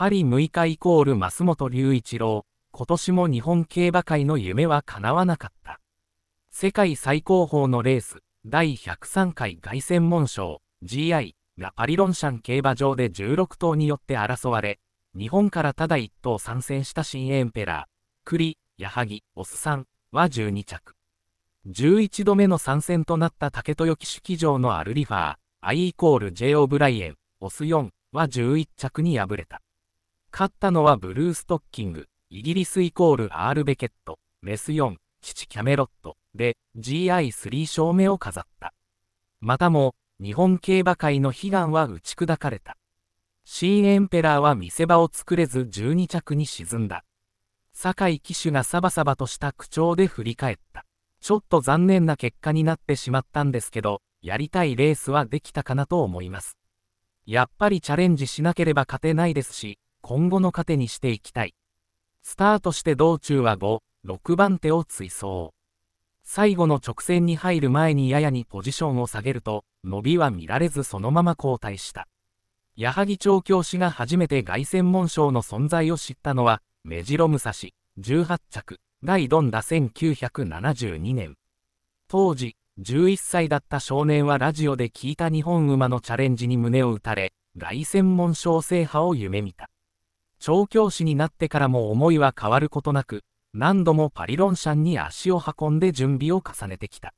パリ6日イコール増本隆一郎、今年も日本競馬界の夢は叶わなかった。世界最高峰のレース、第103回凱旋門賞、GI、ラパリロンシャン競馬場で16頭によって争われ、日本からただ1頭参戦した新エンペラー、栗、矢作、オスさんは12着。11度目の参戦となった竹豊騎手騎乗のアルリファー、I イコール J オブライエン、オス4は11着に敗れた。勝ったのはブルーストッキング、イギリスイコール R ベケット、メス4、父キャメロットで GI3 勝目を飾った。またも、日本競馬界の悲願は打ち砕かれた。シーエンペラーは見せ場を作れず12着に沈んだ。酒井騎手がサバサバとした口調で振り返った。ちょっと残念な結果になってしまったんですけど、やりたいレースはできたかなと思います。やっぱりチャレンジしなければ勝てないですし、今後の糧にしていきたい。スタートして道中は5、6番手を追走。最後の直線に入る前にややにポジションを下げると、伸びは見られずそのまま交代した。矢作調教師が初めて凱旋門賞の存在を知ったのは、目白武蔵、18着、が挑んだ1972年。当時、11歳だった少年はラジオで聞いた日本馬のチャレンジに胸を打たれ、凱旋門賞制覇を夢見た。調教師になってからも思いは変わることなく、何度もパリロンシャンに足を運んで準備を重ねてきた。